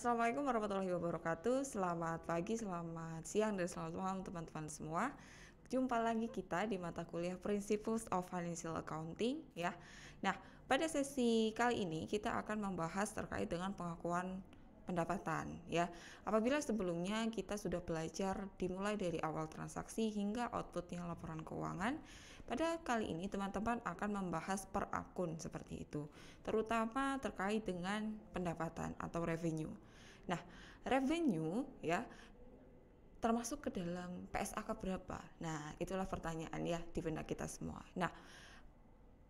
Assalamualaikum warahmatullahi wabarakatuh. Selamat pagi, selamat siang, dan selamat malam teman-teman semua. Jumpa lagi kita di mata kuliah Principles of Financial Accounting ya. Nah, pada sesi kali ini kita akan membahas terkait dengan pengakuan pendapatan ya. Apabila sebelumnya kita sudah belajar dimulai dari awal transaksi hingga outputnya laporan keuangan, pada kali ini teman-teman akan membahas per akun seperti itu, terutama terkait dengan pendapatan atau revenue. Nah, revenue ya termasuk ke dalam PSAK berapa? Nah, itulah pertanyaan ya di benak kita semua. Nah,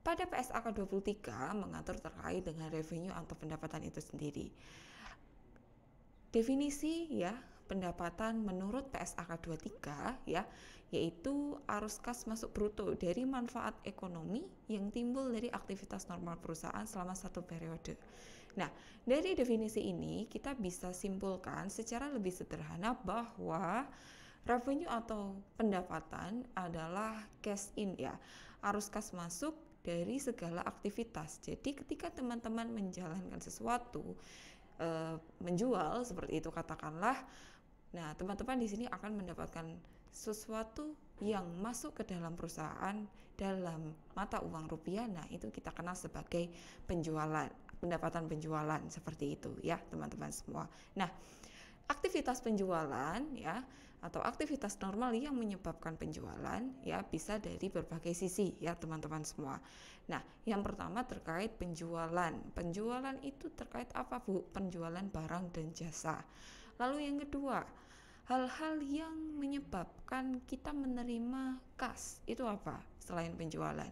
pada PSAK 23 mengatur terkait dengan revenue atau pendapatan itu sendiri. Definisi ya pendapatan menurut PSAK 23 ya yaitu arus kas masuk bruto dari manfaat ekonomi yang timbul dari aktivitas normal perusahaan selama satu periode. Nah, dari definisi ini kita bisa simpulkan secara lebih sederhana bahwa revenue atau pendapatan adalah cash in ya, arus kas masuk dari segala aktivitas. Jadi ketika teman-teman menjalankan sesuatu e, menjual seperti itu katakanlah, nah teman-teman di sini akan mendapatkan sesuatu yang masuk ke dalam perusahaan dalam mata uang rupiah. Nah, itu kita kenal sebagai penjualan pendapatan penjualan seperti itu ya teman-teman semua. Nah, aktivitas penjualan ya atau aktivitas normal yang menyebabkan penjualan ya bisa dari berbagai sisi ya teman-teman semua. Nah, yang pertama terkait penjualan. Penjualan itu terkait apa, Bu? Penjualan barang dan jasa. Lalu yang kedua, hal-hal yang menyebabkan kita menerima kas itu apa selain penjualan?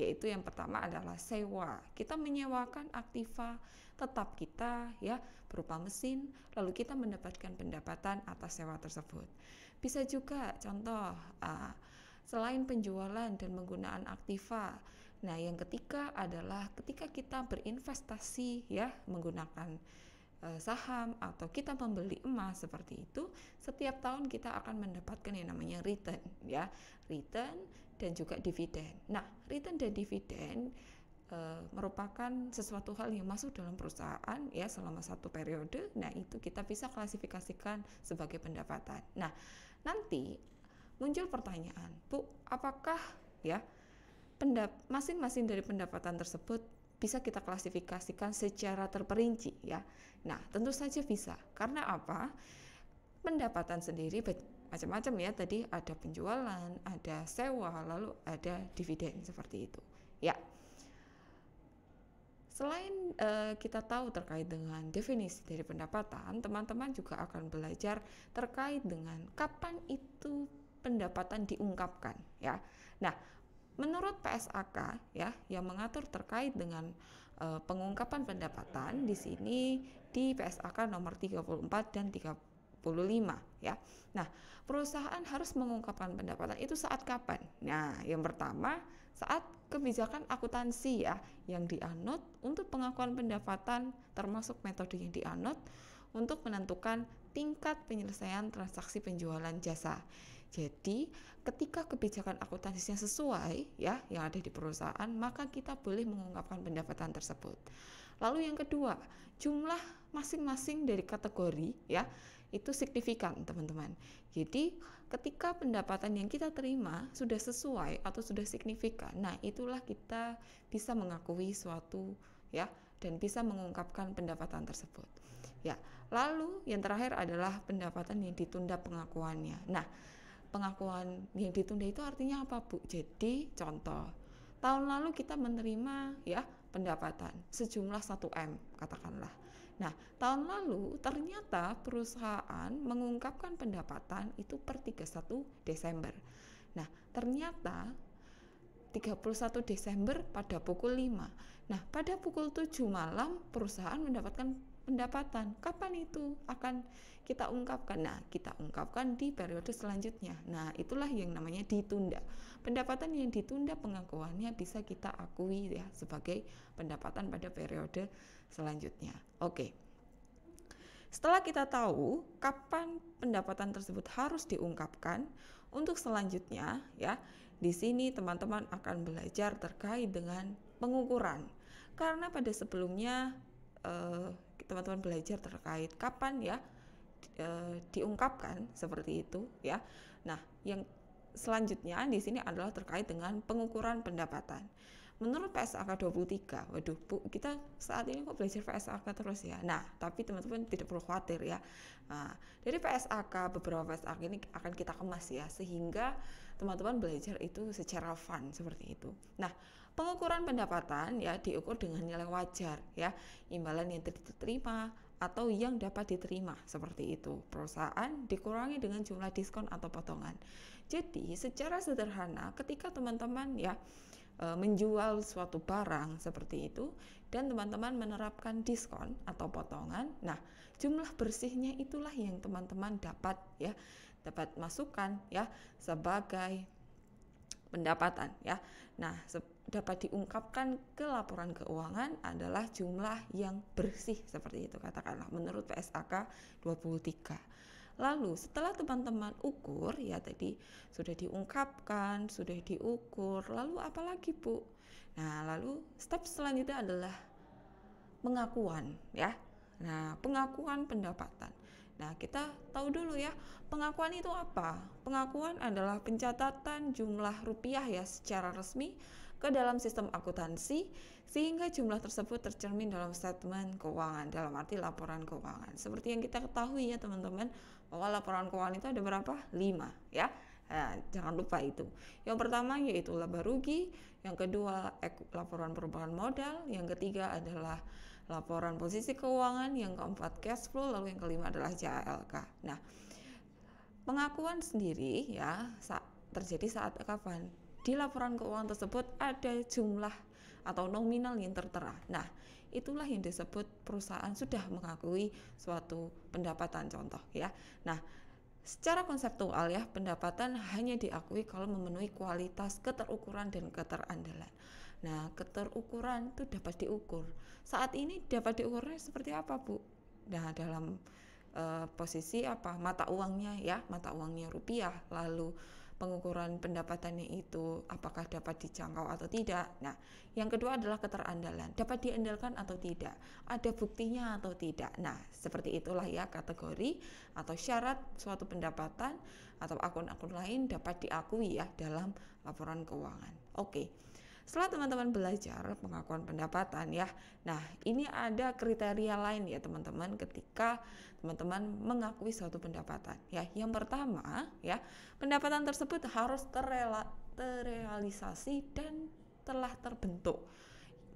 yaitu yang pertama adalah sewa. Kita menyewakan aktiva tetap kita ya berupa mesin, lalu kita mendapatkan pendapatan atas sewa tersebut. Bisa juga contoh uh, selain penjualan dan penggunaan aktiva. Nah, yang ketiga adalah ketika kita berinvestasi ya menggunakan e, saham atau kita membeli emas seperti itu, setiap tahun kita akan mendapatkan yang namanya return ya. Return dan juga dividen. Nah, return dan dividen e, merupakan sesuatu hal yang masuk dalam perusahaan ya selama satu periode. Nah, itu kita bisa klasifikasikan sebagai pendapatan. Nah, nanti muncul pertanyaan, Bu, apakah ya pendap masing-masing dari pendapatan tersebut bisa kita klasifikasikan secara terperinci ya. Nah, tentu saja bisa. Karena apa? Pendapatan sendiri macam-macam ya tadi ada penjualan, ada sewa, lalu ada dividen seperti itu. Ya. Selain uh, kita tahu terkait dengan definisi dari pendapatan, teman-teman juga akan belajar terkait dengan kapan itu pendapatan diungkapkan ya. Nah, menurut PSAK ya yang mengatur terkait dengan e, pengungkapan pendapatan di sini di PSAK nomor 34 dan 30 ya. Nah, perusahaan harus mengungkapkan pendapatan itu saat kapan? Nah, yang pertama saat kebijakan akuntansi ya yang dianut untuk pengakuan pendapatan termasuk metode yang dianut untuk menentukan tingkat penyelesaian transaksi penjualan jasa. Jadi, ketika kebijakan akuntansinya sesuai ya yang ada di perusahaan, maka kita boleh mengungkapkan pendapatan tersebut. Lalu yang kedua, jumlah masing-masing dari kategori ya itu signifikan teman-teman. Jadi ketika pendapatan yang kita terima sudah sesuai atau sudah signifikan, nah itulah kita bisa mengakui suatu ya dan bisa mengungkapkan pendapatan tersebut. Ya, lalu yang terakhir adalah pendapatan yang ditunda pengakuannya. Nah, pengakuan yang ditunda itu artinya apa, Bu? Jadi contoh tahun lalu kita menerima ya pendapatan sejumlah 1M katakanlah. Nah, tahun lalu ternyata perusahaan mengungkapkan pendapatan itu per 31 Desember. Nah, ternyata 31 Desember pada pukul 5. Nah, pada pukul 7 malam perusahaan mendapatkan pendapatan. Kapan itu akan kita ungkapkan? Nah, kita ungkapkan di periode selanjutnya. Nah, itulah yang namanya ditunda. Pendapatan yang ditunda pengakuannya bisa kita akui ya sebagai pendapatan pada periode selanjutnya. Oke. Setelah kita tahu kapan pendapatan tersebut harus diungkapkan, untuk selanjutnya ya, di sini teman-teman akan belajar terkait dengan pengukuran. Karena pada sebelumnya eh, teman-teman eh, belajar terkait kapan ya eh, diungkapkan seperti itu ya. Nah, yang selanjutnya di sini adalah terkait dengan pengukuran pendapatan menurut PSAK 23, waduh bu, kita saat ini kok belajar PSAK terus ya. Nah, tapi teman-teman tidak perlu khawatir ya. Nah, dari PSAK beberapa PSAK ini akan kita kemas ya, sehingga teman-teman belajar itu secara fun seperti itu. Nah, pengukuran pendapatan ya diukur dengan nilai wajar ya, imbalan yang diterima atau yang dapat diterima seperti itu. Perusahaan dikurangi dengan jumlah diskon atau potongan. Jadi, secara sederhana ketika teman-teman ya E, menjual suatu barang seperti itu dan teman-teman menerapkan diskon atau potongan. Nah, jumlah bersihnya itulah yang teman-teman dapat ya, dapat masukan ya sebagai pendapatan ya. Nah, dapat diungkapkan ke laporan keuangan adalah jumlah yang bersih seperti itu katakanlah menurut PSAK 23. Lalu setelah teman-teman ukur ya tadi sudah diungkapkan, sudah diukur, lalu apa lagi Bu? Nah, lalu step selanjutnya adalah pengakuan ya. Nah, pengakuan pendapatan. Nah, kita tahu dulu ya, pengakuan itu apa? Pengakuan adalah pencatatan jumlah rupiah ya secara resmi ke dalam sistem akuntansi sehingga jumlah tersebut tercermin dalam statement keuangan dalam arti laporan keuangan. Seperti yang kita ketahui ya teman-teman bahwa laporan keuangan itu ada berapa? lima ya. Nah, jangan lupa itu. Yang pertama yaitu laba rugi, yang kedua laporan perubahan modal, yang ketiga adalah laporan posisi keuangan, yang keempat cash flow, lalu yang kelima adalah jalk Nah, pengakuan sendiri ya terjadi saat kapan? di laporan keuangan tersebut ada jumlah atau nominal yang tertera. Nah, itulah yang disebut perusahaan sudah mengakui suatu pendapatan contoh ya. Nah, Secara konseptual ya, pendapatan hanya diakui kalau memenuhi kualitas keterukuran dan keterandalan. Nah, keterukuran itu dapat diukur. Saat ini dapat diukurnya seperti apa, Bu? Nah, dalam e, posisi apa? Mata uangnya ya, mata uangnya rupiah, lalu pengukuran pendapatannya itu apakah dapat dijangkau atau tidak. Nah, yang kedua adalah keterandalan, dapat diandalkan atau tidak, ada buktinya atau tidak. Nah, seperti itulah ya kategori atau syarat suatu pendapatan atau akun-akun lain dapat diakui ya dalam laporan keuangan. Oke. Okay. Setelah teman-teman belajar pengakuan pendapatan ya. Nah, ini ada kriteria lain ya teman-teman ketika teman-teman mengakui suatu pendapatan ya. Yang pertama ya, pendapatan tersebut harus terela terrealisasi dan telah terbentuk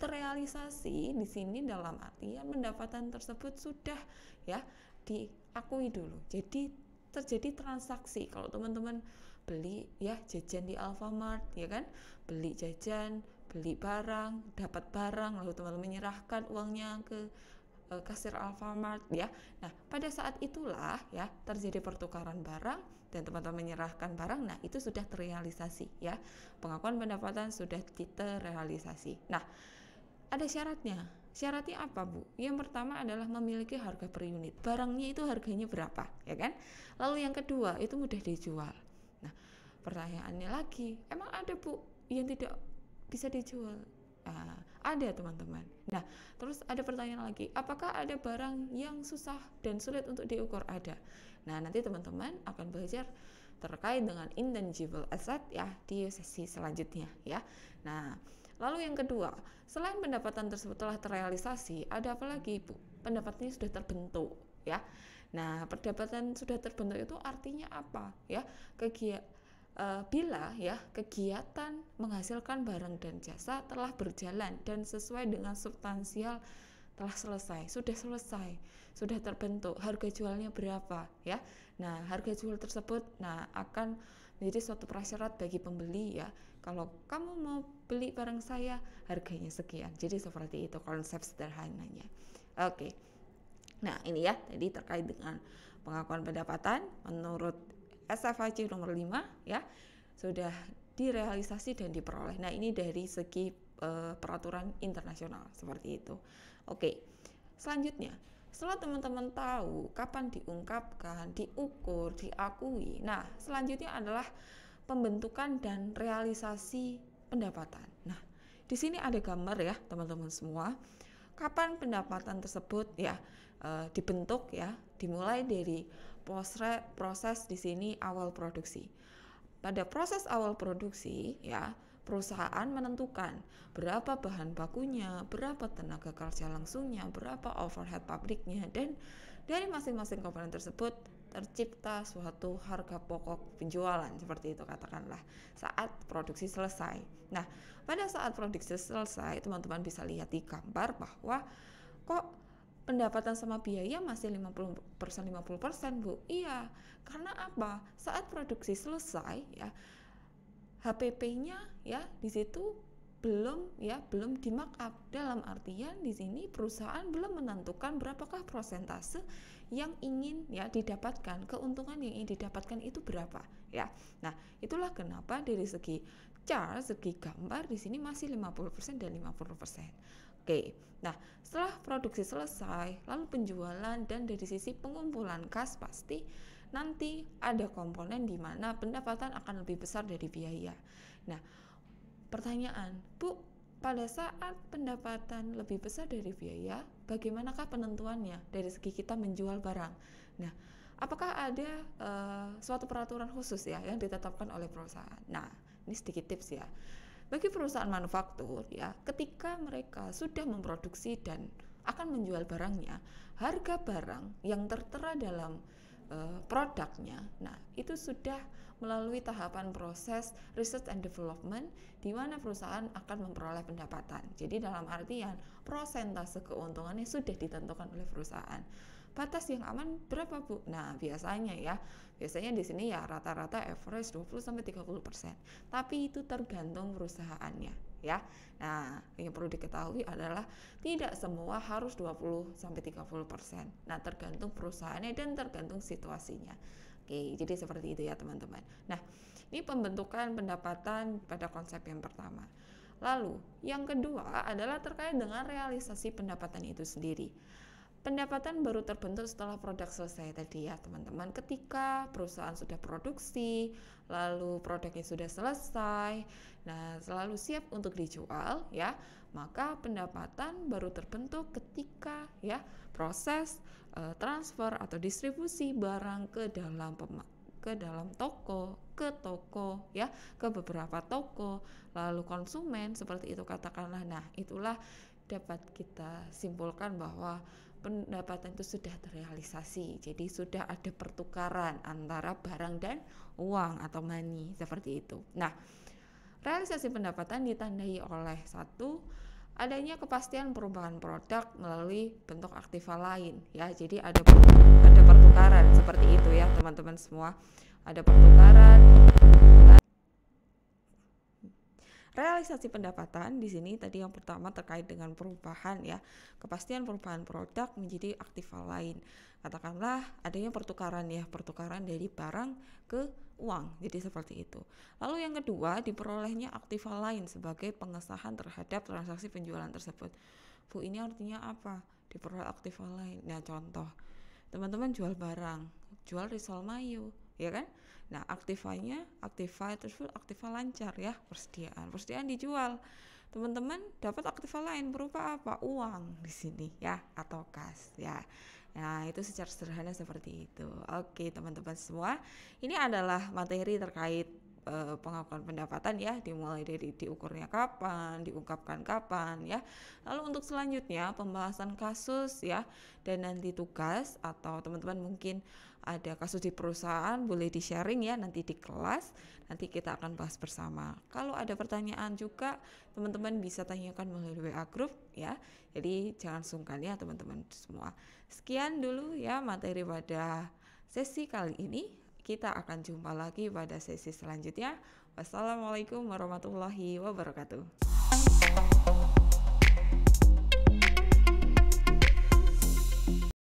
terrealisasi di sini dalam artian pendapatan tersebut sudah ya diakui dulu. Jadi terjadi transaksi. Kalau teman-teman beli ya jajan di Alfamart ya kan beli jajan beli barang dapat barang lalu teman-teman menyerahkan uangnya ke uh, kasir Alfamart ya nah pada saat itulah ya terjadi pertukaran barang dan teman-teman menyerahkan barang nah itu sudah terrealisasi ya pengakuan pendapatan sudah diterrealisasi nah ada syaratnya Syaratnya apa, Bu? Yang pertama adalah memiliki harga per unit. Barangnya itu harganya berapa, ya kan? Lalu yang kedua, itu mudah dijual pertanyaannya lagi emang ada bu yang tidak bisa dijual uh, ada teman-teman nah terus ada pertanyaan lagi apakah ada barang yang susah dan sulit untuk diukur ada nah nanti teman-teman akan belajar terkait dengan intangible asset ya di sesi selanjutnya ya nah Lalu yang kedua, selain pendapatan tersebut telah terrealisasi, ada apa lagi Bu? Pendapatannya sudah terbentuk ya. Nah, pendapatan sudah terbentuk itu artinya apa ya? Kegiatan uh, bila ya kegiatan menghasilkan barang dan jasa telah berjalan dan sesuai dengan substansial telah selesai, sudah selesai, sudah terbentuk harga jualnya berapa ya. Nah, harga jual tersebut nah akan menjadi suatu prasyarat bagi pembeli ya. Kalau kamu mau beli barang saya, harganya sekian. Jadi seperti itu konsep sederhananya. Oke. Nah, ini ya jadi terkait dengan pengakuan pendapatan menurut SFIC nomor 5 ya sudah direalisasi dan diperoleh. Nah, ini dari segi uh, peraturan internasional seperti itu. Oke. Selanjutnya, setelah teman-teman tahu kapan diungkapkan, diukur, diakui. Nah, selanjutnya adalah pembentukan dan realisasi pendapatan. Nah, di sini ada gambar ya, teman-teman semua kapan pendapatan tersebut ya e, dibentuk ya dimulai dari posre, proses di sini awal produksi pada proses awal produksi ya perusahaan menentukan berapa bahan bakunya, berapa tenaga kerja langsungnya, berapa overhead pabriknya dan dari masing-masing komponen tersebut tercipta suatu harga pokok penjualan seperti itu katakanlah saat produksi selesai. Nah, pada saat produksi selesai, teman-teman bisa lihat di gambar bahwa kok pendapatan sama biaya masih 50% 50%, Bu. Iya, karena apa? Saat produksi selesai ya HPP-nya ya di situ belum ya belum dimakap dalam artian di sini perusahaan belum menentukan berapakah persentase yang ingin ya didapatkan, keuntungan yang ingin didapatkan itu berapa ya. Nah, itulah kenapa dari segi chart, segi gambar di sini masih 50% dan 50%. Oke. Nah, setelah produksi selesai, lalu penjualan dan dari sisi pengumpulan kas pasti nanti ada komponen di mana pendapatan akan lebih besar dari biaya. Nah, pertanyaan, Bu, pada saat pendapatan lebih besar dari biaya, bagaimanakah penentuannya dari segi kita menjual barang? Nah, apakah ada uh, suatu peraturan khusus ya yang ditetapkan oleh perusahaan? Nah, ini sedikit tips ya. Bagi perusahaan manufaktur ya, ketika mereka sudah memproduksi dan akan menjual barangnya, harga barang yang tertera dalam eh, produknya. Nah, itu sudah melalui tahapan proses research and development di mana perusahaan akan memperoleh pendapatan. Jadi dalam artian prosentase keuntungannya sudah ditentukan oleh perusahaan. Batas yang aman berapa, Bu? Nah, biasanya ya, biasanya di sini ya rata-rata average 20 sampai 30%. Tapi itu tergantung perusahaannya ya. Nah, yang perlu diketahui adalah tidak semua harus 20 sampai 30%. Nah, tergantung perusahaannya dan tergantung situasinya. Oke, jadi seperti itu ya teman-teman. Nah, ini pembentukan pendapatan pada konsep yang pertama. Lalu, yang kedua adalah terkait dengan realisasi pendapatan itu sendiri. Pendapatan baru terbentuk setelah produk selesai tadi ya teman-teman. Ketika perusahaan sudah produksi, lalu produknya sudah selesai, nah selalu siap untuk dijual ya, maka pendapatan baru terbentuk ketika ya proses e, transfer atau distribusi barang ke dalam pemak ke dalam toko, ke toko ya, ke beberapa toko, lalu konsumen seperti itu katakanlah. Nah, itulah dapat kita simpulkan bahwa pendapatan itu sudah terrealisasi. Jadi sudah ada pertukaran antara barang dan uang atau money seperti itu. Nah, realisasi pendapatan ditandai oleh satu adanya kepastian perubahan produk melalui bentuk aktiva lain ya jadi ada ada pertukaran seperti itu ya teman-teman semua ada pertukaran realisasi pendapatan di sini tadi yang pertama terkait dengan perubahan ya kepastian perubahan produk menjadi aktiva lain katakanlah adanya pertukaran ya pertukaran dari barang ke uang. Jadi seperti itu. Lalu yang kedua, diperolehnya aktiva lain sebagai pengesahan terhadap transaksi penjualan tersebut. Bu, ini artinya apa? Diperoleh aktiva lain. Nah, contoh teman-teman jual barang, jual risol mayu, ya kan? Nah, aktivanya, aktiva tersebut aktiva lancar ya, persediaan. Persediaan dijual. Teman-teman dapat aktiva lain berupa apa? Uang di sini ya atau kas ya. Nah, itu secara sederhana seperti itu. Oke, teman-teman semua, ini adalah materi terkait eh, pengakuan pendapatan ya, dimulai dari diukurnya kapan, diungkapkan kapan ya. Lalu untuk selanjutnya pembahasan kasus ya dan nanti tugas atau teman-teman mungkin ada kasus di perusahaan boleh di sharing ya nanti di kelas nanti kita akan bahas bersama kalau ada pertanyaan juga teman-teman bisa tanyakan melalui WA group ya jadi jangan sungkan ya teman-teman semua sekian dulu ya materi pada sesi kali ini kita akan jumpa lagi pada sesi selanjutnya wassalamualaikum warahmatullahi wabarakatuh